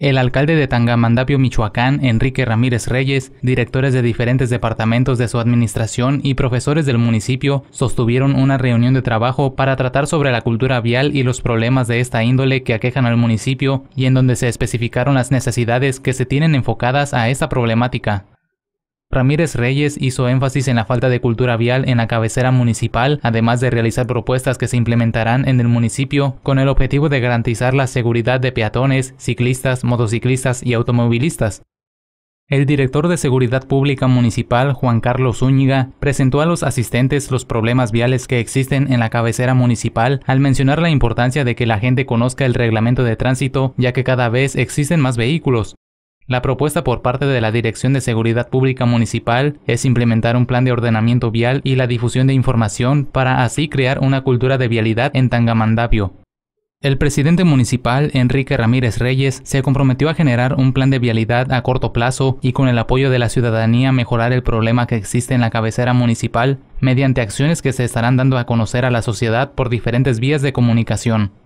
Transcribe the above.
El alcalde de Tangamandapio, Michoacán, Enrique Ramírez Reyes, directores de diferentes departamentos de su administración y profesores del municipio sostuvieron una reunión de trabajo para tratar sobre la cultura vial y los problemas de esta índole que aquejan al municipio y en donde se especificaron las necesidades que se tienen enfocadas a esta problemática. Ramírez Reyes hizo énfasis en la falta de cultura vial en la cabecera municipal, además de realizar propuestas que se implementarán en el municipio con el objetivo de garantizar la seguridad de peatones, ciclistas, motociclistas y automovilistas. El director de Seguridad Pública Municipal, Juan Carlos Zúñiga, presentó a los asistentes los problemas viales que existen en la cabecera municipal al mencionar la importancia de que la gente conozca el reglamento de tránsito, ya que cada vez existen más vehículos. La propuesta por parte de la Dirección de Seguridad Pública Municipal es implementar un plan de ordenamiento vial y la difusión de información para así crear una cultura de vialidad en Tangamandapio. El presidente municipal, Enrique Ramírez Reyes, se comprometió a generar un plan de vialidad a corto plazo y con el apoyo de la ciudadanía mejorar el problema que existe en la cabecera municipal mediante acciones que se estarán dando a conocer a la sociedad por diferentes vías de comunicación.